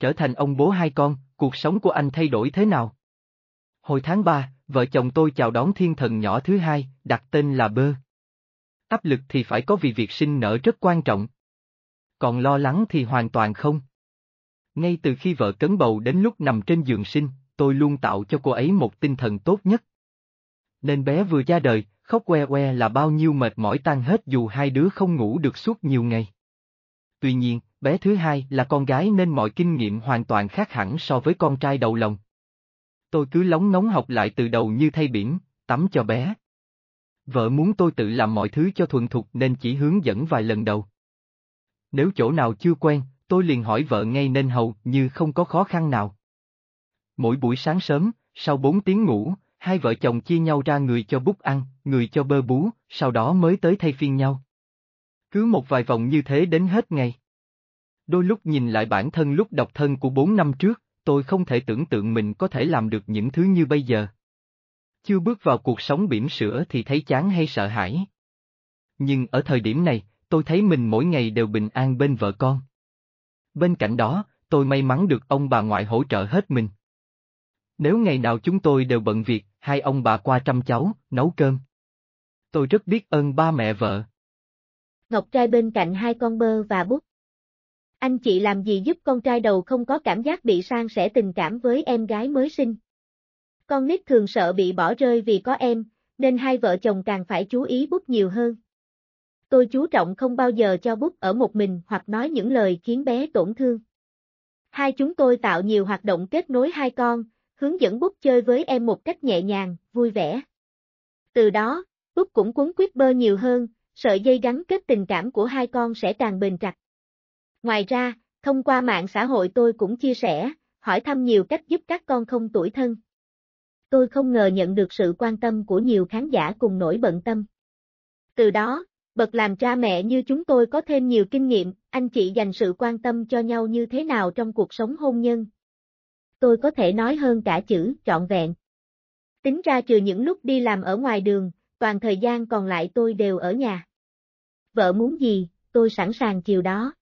trở thành ông bố hai con, cuộc sống của anh thay đổi thế nào? Hồi tháng 3, vợ chồng tôi chào đón thiên thần nhỏ thứ hai, đặt tên là Bơ. Áp lực thì phải có vì việc sinh nở rất quan trọng. Còn lo lắng thì hoàn toàn không. Ngay từ khi vợ cấn bầu đến lúc nằm trên giường sinh, tôi luôn tạo cho cô ấy một tinh thần tốt nhất. Nên bé vừa ra đời, khóc que que là bao nhiêu mệt mỏi tan hết dù hai đứa không ngủ được suốt nhiều ngày. Tuy nhiên, bé thứ hai là con gái nên mọi kinh nghiệm hoàn toàn khác hẳn so với con trai đầu lòng. Tôi cứ lóng ngóng học lại từ đầu như thay biển, tắm cho bé. Vợ muốn tôi tự làm mọi thứ cho thuần thục nên chỉ hướng dẫn vài lần đầu. Nếu chỗ nào chưa quen, tôi liền hỏi vợ ngay nên hầu như không có khó khăn nào. Mỗi buổi sáng sớm, sau 4 tiếng ngủ, hai vợ chồng chia nhau ra người cho bút ăn, người cho bơ bú, sau đó mới tới thay phiên nhau. Cứ một vài vòng như thế đến hết ngày. Đôi lúc nhìn lại bản thân lúc độc thân của bốn năm trước, tôi không thể tưởng tượng mình có thể làm được những thứ như bây giờ. Chưa bước vào cuộc sống bỉm sữa thì thấy chán hay sợ hãi. Nhưng ở thời điểm này, tôi thấy mình mỗi ngày đều bình an bên vợ con. Bên cạnh đó, tôi may mắn được ông bà ngoại hỗ trợ hết mình. Nếu ngày nào chúng tôi đều bận việc, hai ông bà qua chăm cháu, nấu cơm. Tôi rất biết ơn ba mẹ vợ. Ngọc trai bên cạnh hai con bơ và bút. Anh chị làm gì giúp con trai đầu không có cảm giác bị sang sẻ tình cảm với em gái mới sinh. Con nít thường sợ bị bỏ rơi vì có em, nên hai vợ chồng càng phải chú ý bút nhiều hơn. Tôi chú trọng không bao giờ cho bút ở một mình hoặc nói những lời khiến bé tổn thương. Hai chúng tôi tạo nhiều hoạt động kết nối hai con, hướng dẫn bút chơi với em một cách nhẹ nhàng, vui vẻ. Từ đó, bút cũng cuốn quyết bơ nhiều hơn, sợi dây gắn kết tình cảm của hai con sẽ càng bền chặt. Ngoài ra, thông qua mạng xã hội tôi cũng chia sẻ, hỏi thăm nhiều cách giúp các con không tuổi thân. Tôi không ngờ nhận được sự quan tâm của nhiều khán giả cùng nỗi bận tâm. Từ đó, bậc làm cha mẹ như chúng tôi có thêm nhiều kinh nghiệm, anh chị dành sự quan tâm cho nhau như thế nào trong cuộc sống hôn nhân. Tôi có thể nói hơn cả chữ trọn vẹn. Tính ra trừ những lúc đi làm ở ngoài đường, toàn thời gian còn lại tôi đều ở nhà. Vợ muốn gì, tôi sẵn sàng chiều đó.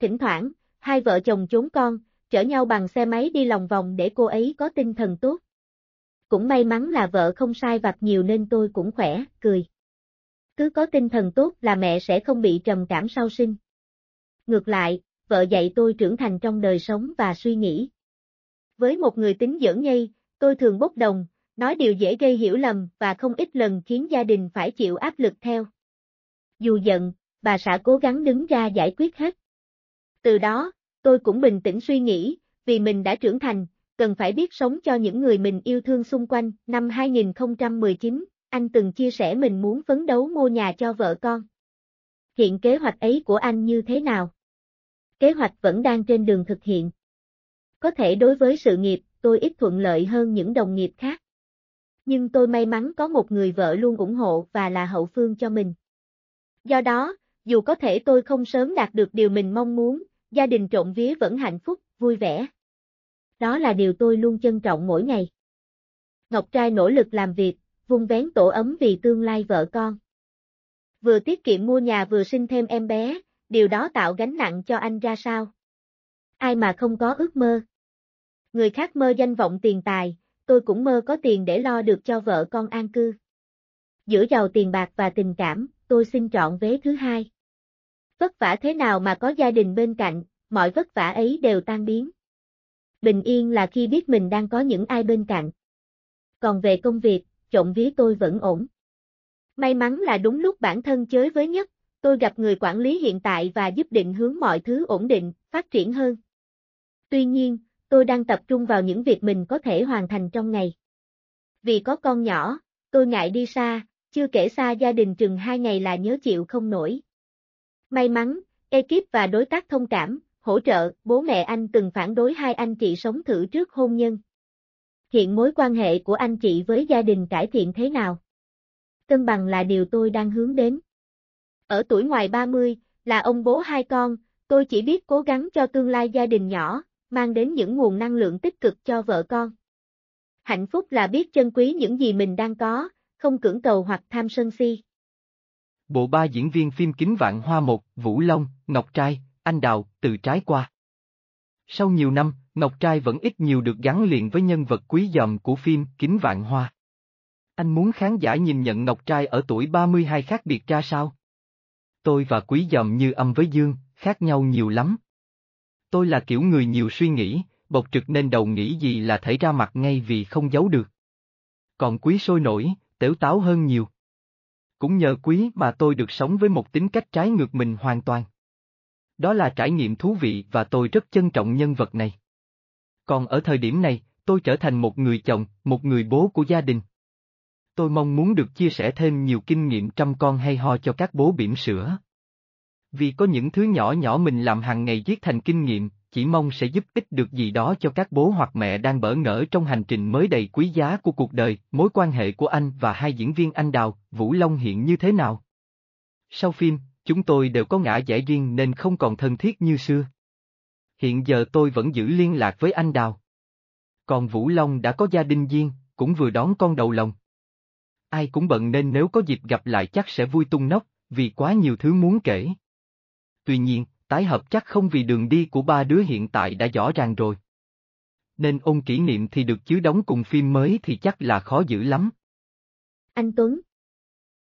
Thỉnh thoảng, hai vợ chồng trốn con, chở nhau bằng xe máy đi lòng vòng để cô ấy có tinh thần tốt. Cũng may mắn là vợ không sai vặt nhiều nên tôi cũng khỏe, cười. Cứ có tinh thần tốt là mẹ sẽ không bị trầm cảm sau sinh. Ngược lại, vợ dạy tôi trưởng thành trong đời sống và suy nghĩ. Với một người tính dởn nhây, tôi thường bốc đồng, nói điều dễ gây hiểu lầm và không ít lần khiến gia đình phải chịu áp lực theo. Dù giận, bà xã cố gắng đứng ra giải quyết hết. Từ đó, tôi cũng bình tĩnh suy nghĩ, vì mình đã trưởng thành, cần phải biết sống cho những người mình yêu thương xung quanh. Năm 2019, anh từng chia sẻ mình muốn phấn đấu mua nhà cho vợ con. Hiện kế hoạch ấy của anh như thế nào? Kế hoạch vẫn đang trên đường thực hiện. Có thể đối với sự nghiệp, tôi ít thuận lợi hơn những đồng nghiệp khác. Nhưng tôi may mắn có một người vợ luôn ủng hộ và là hậu phương cho mình. Do đó, dù có thể tôi không sớm đạt được điều mình mong muốn, gia đình trộn vía vẫn hạnh phúc, vui vẻ. Đó là điều tôi luôn trân trọng mỗi ngày. Ngọc Trai nỗ lực làm việc, vung vén tổ ấm vì tương lai vợ con. Vừa tiết kiệm mua nhà vừa sinh thêm em bé, điều đó tạo gánh nặng cho anh ra sao? Ai mà không có ước mơ? Người khác mơ danh vọng tiền tài, tôi cũng mơ có tiền để lo được cho vợ con an cư. Giữa giàu tiền bạc và tình cảm, tôi xin chọn vế thứ hai vất vả thế nào mà có gia đình bên cạnh, mọi vất vả ấy đều tan biến. Bình yên là khi biết mình đang có những ai bên cạnh. Còn về công việc, trộm ví tôi vẫn ổn. May mắn là đúng lúc bản thân chới với nhất, tôi gặp người quản lý hiện tại và giúp định hướng mọi thứ ổn định, phát triển hơn. Tuy nhiên, tôi đang tập trung vào những việc mình có thể hoàn thành trong ngày. Vì có con nhỏ, tôi ngại đi xa, chưa kể xa gia đình chừng hai ngày là nhớ chịu không nổi. May mắn, ekip và đối tác thông cảm, hỗ trợ, bố mẹ anh từng phản đối hai anh chị sống thử trước hôn nhân. Hiện mối quan hệ của anh chị với gia đình cải thiện thế nào? Cân bằng là điều tôi đang hướng đến. Ở tuổi ngoài 30, là ông bố hai con, tôi chỉ biết cố gắng cho tương lai gia đình nhỏ, mang đến những nguồn năng lượng tích cực cho vợ con. Hạnh phúc là biết trân quý những gì mình đang có, không cưỡng cầu hoặc tham sân si bộ ba diễn viên phim Kính Vạn Hoa một, Vũ Long, Ngọc Trai, Anh Đào, từ trái qua. Sau nhiều năm, Ngọc Trai vẫn ít nhiều được gắn liền với nhân vật quý dòm của phim Kính Vạn Hoa. Anh muốn khán giả nhìn nhận Ngọc Trai ở tuổi 32 khác biệt ra sao? Tôi và quý dòm như âm với dương, khác nhau nhiều lắm. Tôi là kiểu người nhiều suy nghĩ, bộc trực nên đầu nghĩ gì là thấy ra mặt ngay vì không giấu được. Còn quý sôi nổi, tiểu táo hơn nhiều cũng nhờ quý mà tôi được sống với một tính cách trái ngược mình hoàn toàn. Đó là trải nghiệm thú vị và tôi rất trân trọng nhân vật này. Còn ở thời điểm này, tôi trở thành một người chồng, một người bố của gia đình. Tôi mong muốn được chia sẻ thêm nhiều kinh nghiệm chăm con hay ho cho các bố bỉm sữa. Vì có những thứ nhỏ nhỏ mình làm hàng ngày giết thành kinh nghiệm, chỉ mong sẽ giúp ích được gì đó cho các bố hoặc mẹ đang bỡ ngỡ trong hành trình mới đầy quý giá của cuộc đời, mối quan hệ của anh và hai diễn viên anh Đào, Vũ Long hiện như thế nào. Sau phim, chúng tôi đều có ngã giải riêng nên không còn thân thiết như xưa. Hiện giờ tôi vẫn giữ liên lạc với anh Đào. Còn Vũ Long đã có gia đình riêng, cũng vừa đón con đầu lòng. Ai cũng bận nên nếu có dịp gặp lại chắc sẽ vui tung nóc, vì quá nhiều thứ muốn kể. Tuy nhiên, tái hợp chắc không vì đường đi của ba đứa hiện tại đã rõ ràng rồi. Nên ôn kỷ niệm thì được chứ đóng cùng phim mới thì chắc là khó giữ lắm. Anh Tuấn,